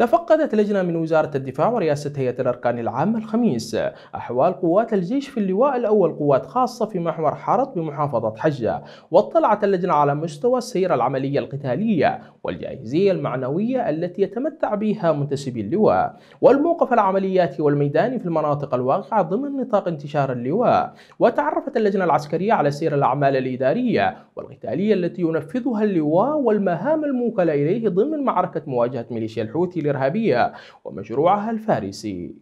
تفقدت لجنة من وزارة الدفاع ورئاسة هيئة الأركان العامة الخميس أحوال قوات الجيش في اللواء الأول قوات خاصة في محور حرط بمحافظة حجة واطلعت اللجنة على مستوى السير العملية القتالية والجاهزية المعنوية التي يتمتع بها منتسبي اللواء والموقف العملياتي والميداني في المناطق الواقعة ضمن نطاق انتشار اللواء وتعرفت اللجنة العسكرية على سير الأعمال الإدارية والقتالية التي ينفذها اللواء والمهام الموكلة إليه ضمن معركة مواجهة ميليشيا الحوثي الإرهابية ومشروعها الفارسي